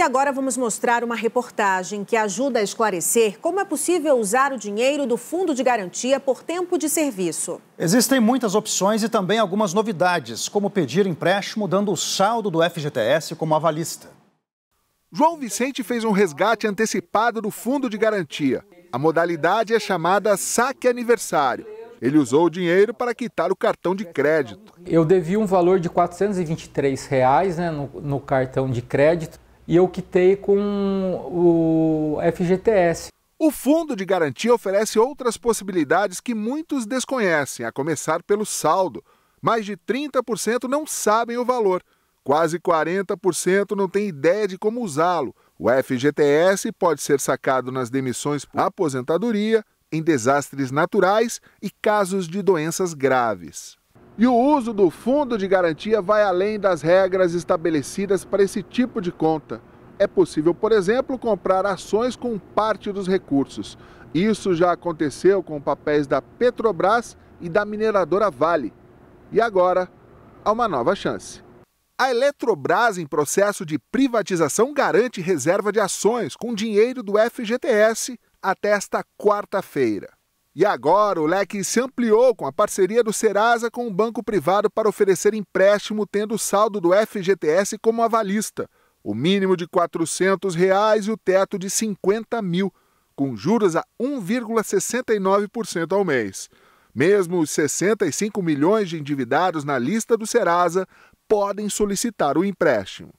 E agora vamos mostrar uma reportagem que ajuda a esclarecer como é possível usar o dinheiro do Fundo de Garantia por tempo de serviço. Existem muitas opções e também algumas novidades, como pedir empréstimo dando o saldo do FGTS como avalista. João Vicente fez um resgate antecipado do Fundo de Garantia. A modalidade é chamada saque aniversário. Ele usou o dinheiro para quitar o cartão de crédito. Eu devia um valor de R$ 423 reais, né, no, no cartão de crédito e eu quitei com o FGTS. O Fundo de Garantia oferece outras possibilidades que muitos desconhecem, a começar pelo saldo. Mais de 30% não sabem o valor, quase 40% não têm ideia de como usá-lo. O FGTS pode ser sacado nas demissões por aposentadoria, em desastres naturais e casos de doenças graves. E o uso do fundo de garantia vai além das regras estabelecidas para esse tipo de conta. É possível, por exemplo, comprar ações com parte dos recursos. Isso já aconteceu com papéis da Petrobras e da mineradora Vale. E agora, há uma nova chance. A Eletrobras, em processo de privatização, garante reserva de ações com dinheiro do FGTS até esta quarta-feira. E agora o leque se ampliou com a parceria do Serasa com o banco privado para oferecer empréstimo tendo o saldo do FGTS como avalista, o mínimo de R$ 400 reais e o teto de 50 mil, com juros a 1,69% ao mês. Mesmo os 65 milhões de endividados na lista do Serasa podem solicitar o empréstimo.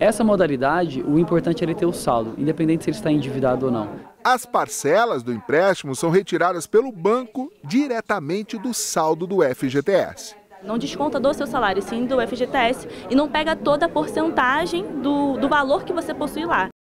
Essa modalidade, o importante é ele ter o saldo, independente se ele está endividado ou não. As parcelas do empréstimo são retiradas pelo banco diretamente do saldo do FGTS. Não desconta do seu salário, sim do FGTS, e não pega toda a porcentagem do, do valor que você possui lá.